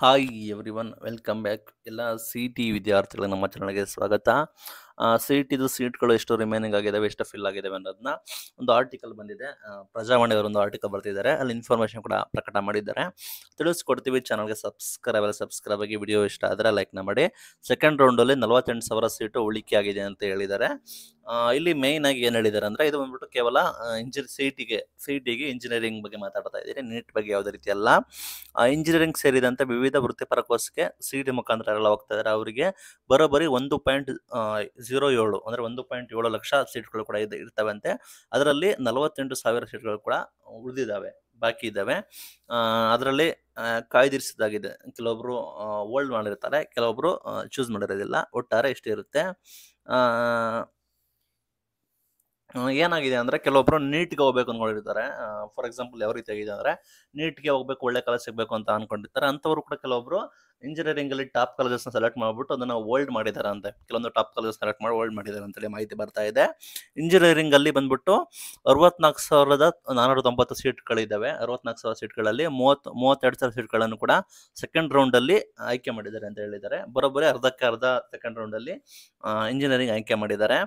hi everyone welcome back ಎಲ್ಲ C T ವಿದ್ಯಾರ್ಥಿಗಳಿಗೆ ನಮ್ಮ ಚಾನಲ್ಗೆ ಸ್ವಾಗತ ಸೀಟ್ ಇದು ಸೀಟ್ಗಳು ಎಷ್ಟು ರಿಮೈನಿಂಗ್ ಆಗಿದಾವೆ ಎಷ್ಟು ಫಿಲ್ ಆಗಿದಾವೆ ಅನ್ನೋದನ್ನ ಒಂದು ಆರ್ಟಿಕಲ್ ಬಂದಿದೆ ಪ್ರಜಾವಾಣಿ ಒಂದು ಆರ್ಟಿಕಲ್ ಬರ್ತಿದ್ದಾರೆ ಅಲ್ಲಿ ಇನ್ಫಾರ್ಮೇಶನ್ ಕೂಡ ಪ್ರಕಟ ಮಾಡಿದ್ದಾರೆ ತಿಳಿಸ್ಕೊಡ್ತೀವಿ ಚಾನಲ್ಗೆ ಸಬ್ಸ್ಕ್ರೈಬ್ ಸಬ್ಸ್ಕ್ರೈಬ್ ಆಗಿ ವಿಡಿಯೋ ಇಷ್ಟ ಆದರೆ ನ ಮಾಡಿ ಸೆಕೆಂಡ್ ಅಲ್ಲಿ ನಲವತ್ತೆಂಟು ಸಾವಿರ ಸೀಟು ಉಳಿಕೆ ಆಗಿದೆ ಅಂತ ಹೇಳಿದ್ದಾರೆ ಇಲ್ಲಿ ಮೇಯ್ನ್ ಆಗಿ ಏನು ಹೇಳಿದ್ದಾರೆ ಅಂದ್ರೆ ಇದು ಬಂದ್ಬಿಟ್ಟು ಕೇವಲ ಇಂಜಿನಿಯರ್ ಸೀಟಿಗೆ ಸಿಟಿಗೆ ಇಂಜಿನಿಯರಿಂಗ್ ಬಗ್ಗೆ ಮಾತಾಡ್ತಾ ಇದ್ದೀರಿ ನೀಟ್ ಬಗ್ಗೆ ಯಾವುದೇ ರೀತಿ ಅಲ್ಲ ಇಂಜಿನಿಯರಿಂಗ್ ಸೇರಿದಂತೆ ವಿವಿಧ ವೃತ್ತಿಪರ ಕೋರ್ಸ್ಗೆ ಸಿಟಿ ಮುಖಾಂತರ ಎಲ್ಲ ಹೋಗ್ತಾ ಇದ್ದಾರೆ ಅವರಿಗೆ ಬರೋಬ್ಬರಿ ಒಂದು ಪಾಯಿಂಟ್ ಝೀರೋ ಏಳು ಅಂದರೆ ಒಂದು ಪಾಯಿಂಟ್ ಏಳು ಲಕ್ಷ ಸೀಟ್ಗಳು ಕೂಡ ಇದೆ ಅಂತೆ ಅದರಲ್ಲಿ ನಲವತ್ತೆಂಟು ಸಾವಿರ ಸೀಟ್ಗಳು ಕೂಡ ಉಳಿದಿದ್ದಾವೆ ಬಾಕಿ ಇದ್ದಾವೆ ಅದರಲ್ಲಿ ಕಾಯ್ದಿರಿಸಿದಾಗಿದೆ ಕೆಲವೊಬ್ಬರು ಓಲ್ಡ್ ಮಾಡಿರ್ತಾರೆ ಕೆಲವೊಬ್ಬರು ಚೂಸ್ ಮಾಡಿರೋದಿಲ್ಲ ಒಟ್ಟಾರೆ ಇಷ್ಟಿರುತ್ತೆ ಇರುತ್ತೆ ಏನಾಗಿದೆ ಅಂದರೆ ಕೆಲವೊಬ್ಬರು ನೀಟ್ಗೆ ಹೋಗ್ಬೇಕು ಅಂದ್ಕೊಂಡಿರ್ತಾರೆ ಫಾರ್ ಎಕ್ಸಾಂಪಲ್ ಯಾವ ರೀತಿ ಆಗಿದೆ ಅಂದರೆ ನೀಟ್ಗೆ ಹೋಗ್ಬೇಕು ಒಳ್ಳೆ ಕಾಲೇಜ್ ಸಿಗಬೇಕು ಅಂತ ಅಂದ್ಕೊಂಡಿರ್ತಾರೆ ಅಂತವರು ಕೂಡ ಕೆಲವೊಬ್ಬರು ಇಂಜಿನಿಯರಿಂಗಲ್ಲಿ ಟಾಪ್ ಕಾಲೇಜಸ್ನ ಸೆಲೆಕ್ಟ್ ಮಾಡಿಬಿಟ್ಟು ಅದನ್ನು ಓಲ್ಡ್ ಮಾಡಿದ್ದಾರೆ ಅಂತ ಕೆಲವೊಂದು ಟಾಪ್ ಕಾಲೇಜಸ್ ಸೆಲೆಕ್ಟ್ ಮಾಡಿ ಓಲ್ಡ್ ಮಾಡಿದ್ದಾರೆ ಹೇಳಿ ಮಾಹಿತಿ ಬರ್ತಾ ಇದೆ ಇಂಜಿನಿಯರಿಂಗಲ್ಲಿ ಬಂದ್ಬಿಟ್ಟು ಅರವತ್ನಾಲ್ಕು ಸಾವಿರದ ನಾನೂರ ತೊಂಬತ್ತು ಸೀಟ್ಗಳಿದ್ದಾವೆ ಅರವತ್ನಾಲ್ಕು ಸಾವಿರ ಸೀಟ್ಗಳಲ್ಲಿ ಮೂವತ್ತು ಮೂವತ್ತೆರಡು ಸಾವಿರ ಸೀಟ್ಗಳನ್ನು ಕೂಡ ಸೆಕೆಂಡ್ ರೌಂಡಲ್ಲಿ ಆಯ್ಕೆ ಮಾಡಿದ್ದಾರೆ ಅಂತ ಹೇಳಿದ್ದಾರೆ ಬರೋಬ್ಬರಿ ಅರ್ಧಕ್ಕೆ ಅರ್ಧ ಸೆಕೆಂಡ್ ರೌಂಡಲ್ಲಿ ಇಂಜಿನಿಯರಿಂಗ್ ಆಯ್ಕೆ ಮಾಡಿದ್ದಾರೆ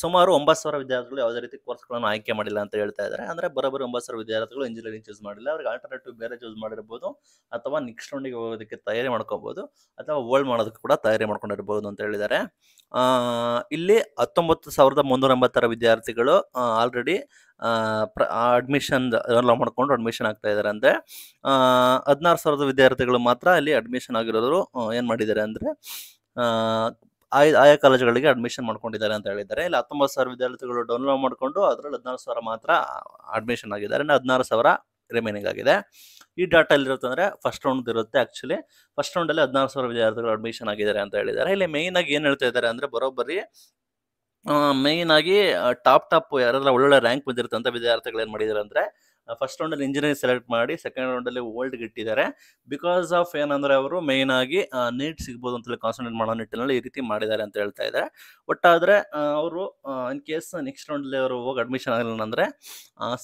ಸುಮಾರು ಒಂಬತ್ತು ಸಾವಿರ ವಿದ್ಯಾರ್ಥಿಗಳು ಯಾವುದೇ ರೀತಿ ಕೋರ್ಸ್ಗಳನ್ನು ಆಯ್ಕೆ ಮಾಡಿಲ್ಲ ಅಂತ ಹೇಳ್ತಾ ಇದ್ದಾರೆ ಅಂದರೆ ಬರೋಬ್ಬರಿ ಒಂಬತ್ತು ಸಾವಿರ ವಿದ್ಯಾರ್ಥಿಗಳು ಇಂಜಿನಿಯರಿಂಗ್ ಚೂಸ್ ಮಾಡಿಲ್ಲ ಅವ್ರಿಗೆ ಆಲ್ಟರ್ನೇಟಿವ್ ಬೇರೆ ಚೂಸ್ ಮಾಡಿರ್ಬೋದು ಅಥವಾ ನೆಕ್ಸ್ಟ್ ರೌಂಡಿಗೆ ಹೋಗೋದಕ್ಕೆ ತಯಾರಿ ಮಾಡ್ಕೋಬೋದು ಅಥವಾ ಓಲ್ಡ್ ಮಾಡೋದಕ್ಕೆ ಕೂಡ ತಯಾರಿ ಮಾಡ್ಕೊಂಡಿರ್ಬೋದು ಅಂತ ಹೇಳಿದ್ದಾರೆ ಇಲ್ಲಿ ಹತ್ತೊಂಬತ್ತು ಸಾವಿರದ ಮುನ್ನೂರ ಎಂಬತ್ತರ ವಿದ್ಯಾರ್ಥಿಗಳು ಆಲ್ರೆಡಿ ಪ್ರ ಅಡ್ಮಿಷನ್ ಎಲ್ಲ ಮಾಡಿಕೊಂಡು ಅಡ್ಮಿಷನ್ ಆಗ್ತಾ ಇದ್ದಾರೆ ಅಂದರೆ ಹದಿನಾರು ಸಾವಿರದ ವಿದ್ಯಾರ್ಥಿಗಳು ಮಾತ್ರ ಅಲ್ಲಿ ಅಡ್ಮಿಷನ್ ಆಗಿರೋರು ಏನು ಮಾಡಿದ್ದಾರೆ ಅಂದರೆ ಆಯಾ ಕಾಲೇಜುಗಳಿಗೆ ಅಡ್ಮಿಷನ್ ಮಾಡ್ಕೊಂಡಿದ್ದಾರೆ ಅಂತ ಹೇಳಿದ್ದಾರೆ ಇಲ್ಲಿ ಹತ್ತೊಂಬತ್ತು ಸಾವಿರ ವಿದ್ಯಾರ್ಥಿಗಳು ಡೌನ್ಲೋಡ್ ಮಾಡಿಕೊಂಡು ಅದರಲ್ಲಿ ಹದಿನಾರು ಸಾವಿರ ಮಾತ್ರ ಅಡ್ಮಿಷನ್ ಆಗಿದ್ದಾರೆ ಹದಿನಾರು ಸಾವಿರ ರಿಮೈನಿಂಗ್ ಆಗಿದೆ ಈ ಡಾಟಾ ಎಲ್ಲಿರುತ್ತೆ ಅಂದರೆ ಫಸ್ಟ್ ರೌಂಡ್ ಇರುತ್ತೆ ಆ್ಯಕ್ಚುಲಿ ಫಸ್ಟ್ ರೌಂಡಲ್ಲಿ ಹದಿನಾರು ಸಾವಿರ ವಿದ್ಯಾರ್ಥಿಗಳು ಅಡ್ಮಿಷನ್ ಆಗಿದ್ದಾರೆ ಅಂತ ಹೇಳಿದ್ದಾರೆ ಇಲ್ಲಿ ಮೇಯ್ನ್ ಆಗಿ ಏನು ಹೇಳ್ತಾ ಇದ್ದಾರೆ ಅಂದರೆ ಬರೋಬ್ಬರಿ ಮೇಯ್ನ್ ಆಗಿ ಟಾಪ್ ಟಾಪ್ ಯಾರಾದ್ರೂ ಒಳ್ಳೊಳ್ಳೆ ರ್ಯಾಂಕ್ ಬಂದಿರುತ್ತಂತ ವಿದ್ಯಾರ್ಥಿಗಳು ಏನು ಮಾಡಿದ್ದಾರೆ ಅಂದರೆ ಫಸ್ಟ್ ರೌಂಡಲ್ಲಿ ಇಂಜಿನಿಯರಿಂಗ್ ಸೆಲೆಕ್ಟ್ ಮಾಡಿ ಸೆಕೆಂಡ್ ರೌಂಡಲ್ಲಿ ಓಲ್ಡ್ ಇಟ್ಟಿದ್ದಾರೆ ಬಿಕಾಸ್ ಆಫ್ ಏನಂದರೆ ಅವರು ಮೇಯ್ನ್ ಆಗಿ ನೀಟ್ ಸಿಗ್ಬೋದು ಅಂತೇಳಿ ಕಾನ್ಸಂಟ್ರೇಟ್ ಮಾಡೋ ನಿಟ್ಟಿನಲ್ಲಿ ಈ ರೀತಿ ಮಾಡಿದ್ದಾರೆ ಅಂತ ಹೇಳ್ತಾ ಇದ್ದಾರೆ ಒಟ್ಟಾದರೆ ಅವರು ಇನ್ ಕೇಸ್ ನೆಕ್ಸ್ಟ್ ರೌಂಡಲ್ಲಿ ಅವರು ಹೋಗಿ ಅಡ್ಮಿಷನ್ ಆಗಲಿಲ್ಲ ಅಂದರೆ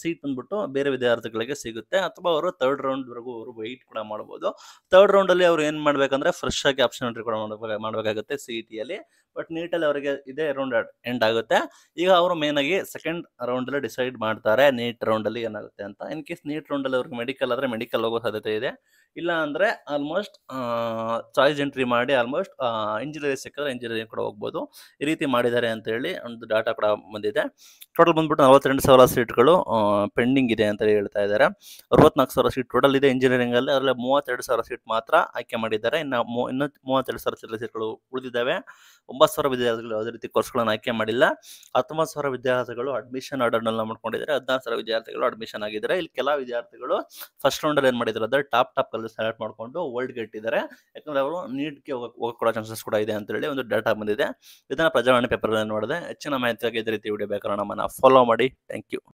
ಸೀಟ್ ಬಂದ್ಬಿಟ್ಟು ಬೇರೆ ವಿದ್ಯಾರ್ಥಿಗಳಿಗೆ ಸಿಗುತ್ತೆ ಅಥವಾ ಅವರು ತರ್ಡ್ ರೌಂಡ್ವರೆಗೂ ಅವರು ವೆಯ್ಟ್ ಕೂಡ ಮಾಡ್ಬೋದು ತರ್ಡ್ ರೌಂಡಲ್ಲಿ ಅವರು ಏನು ಮಾಡಬೇಕಂದ್ರೆ ಫ್ರೆಶ್ ಆಗಿ ಆಪ್ಷನ್ ಎಂಟ್ರಿ ಕೂಡ ಮಾಡಬೇಕು ಮಾಡಬೇಕಾಗುತ್ತೆ ಸಿ ಇ e ಟಿಯಲ್ಲಿ ಬಟ್ ನೀಟಲ್ಲಿ ಅವರಿಗೆ ಇದೇ ರೌಂಡ್ ಎಂಡ್ ಆಗುತ್ತೆ ಈಗ ಅವರು ಮೇಯ್ನಾಗಿ ಸೆಕೆಂಡ್ ರೌಂಡಲ್ಲಿ ಡಿಸೈಡ್ ಮಾಡ್ತಾರೆ ನೀಟ್ ರೌಂಡಲ್ಲಿ ಏನಾಗುತ್ತೆ ಅಂತ ಇನ್ ಕೇಸ್ ನೀಟ್ ರೌಂಡಲ್ಲಿ ಅವ್ರಿಗೆ ಮೆಡಿಕಲ್ ಆದರೆ ಮೆಡಿಕಲ್ ಹೋಗೋ ಸಾಧ್ಯತೆ ಇದೆ ಇಲ್ಲ ಅಂದರೆ ಆಲ್ಮೋಸ್ಟ್ ಚಾಯ್ಸ್ ಎಂಟ್ರಿ ಮಾಡಿ ಆಲ್ಮೋಸ್ಟ್ ಇಂಜಿನಿಯರಿಂಗ್ ಸಿಕ್ಕಿದ್ರೆ ಇಂಜಿನಿಯರಿಂಗ್ ಕೂಡ ಹೋಗ್ಬೋದು ಈ ರೀತಿ ಮಾಡಿದ್ದಾರೆ ಅಂತ ಹೇಳಿ ಒಂದು ಡಾಟಾ ಕೂಡ ಬಂದಿದೆ ಟೋಟಲ್ ಬಂದ್ಬಿಟ್ಟು ನಲವತ್ತೆರಡು ಸಾವಿರ ಸೀಟ್ಗಳು ಪೆಂಡಿಂಗ್ ಇದೆ ಅಂತ ಹೇಳ್ತಾ ಇದ್ದಾರೆ ಅರವತ್ನಾಲ್ಕು ಸಾವಿರ ಸೀಟ್ ಟೋಟಲ್ ಇದೆ ಇಂಜಿನಿಯರಿಂಗ್ ಅಲ್ಲಿ ಅದರಲ್ಲಿ ಮೂವತ್ತೆರಡು ಸಾವಿರ ಸೀಟ್ ಮಾತ್ರ ಆಯ್ಕೆ ಮಾಡಿದ್ದಾರೆ ಇನ್ನು ಮೂ ಇನ್ನೂ ಮೂವತ್ತೆರಡು ಸಾವಿರ ಸೀಟ್ಗಳು ಉಳಿದಿದ್ದಾವೆ ಒಂಬತ್ತು ಸಾವಿರ ವಿದ್ಯಾರ್ಥಿಗಳು ಯಾವುದೇ ರೀತಿ ಕೋರ್ಸ್ಗಳನ್ನು ಆಯ್ಕೆ ಮಾಡಿಲ್ಲ ಹತ್ತೊಂಬತ್ತು ಸಾವಿರ ವಿದ್ಯಾರ್ಥಿಗಳು ಅಡ್ಮಿಷನ್ ಆರ್ಡರ್ನೆಲ್ಲ ಮಾಡ್ಕೊಂಡಿದ್ದಾರೆ ಹದಿನಾರು ಸಾವಿರ ವಿದ್ಯಾರ್ಥಿಗಳು ಅಡ್ಮಿಷನ್ ಆಗಿದ್ದಾರೆ ಇಲ್ಲಿ ಕೆಲ ವಿದ್ಯಾರ್ಥಿಗಳು ಫಸ್ಟ್ ರೌಂಡಲ್ಲಿ ಏನು ಮಾಡಿದ್ದಾರೆ ಅಂದರೆ ಟಾಪ್ ಟಾಪ್ ಸೆಲೆಕ್ಟ್ ಮಾಡಿಕೊಂಡು ವರ್ಲ್ಡ್ಗೆ ಇಟ್ಟಿದ್ದಾರೆ ಯಾಕಂದ್ರೆ ಅವರು ನೀಟ್ಗೆ ಹೋಗಕ್ ಕೊಡೋ ಚಾನ್ಸಸ್ ಕೂಡ ಇದೆ ಅಂತ ಹೇಳಿ ಒಂದು ಡೇಟಾ ಬಂದಿದೆ ಇದನ್ನ ಪ್ರಜಾವಾಣಿ ಪೇಪರ್ ನೋಡಿದೆ ಹೆಚ್ಚಿನ ಮಾಹಿತಿಗಾಗಿ ಇದೇ ರೀತಿ ವಿಡಿಯೋ ಬೇಕಾದ್ರೆ ನಮ್ಮನ್ನು ಫಾಲೋ ಮಾಡಿ ಥ್ಯಾಂಕ್ ಯು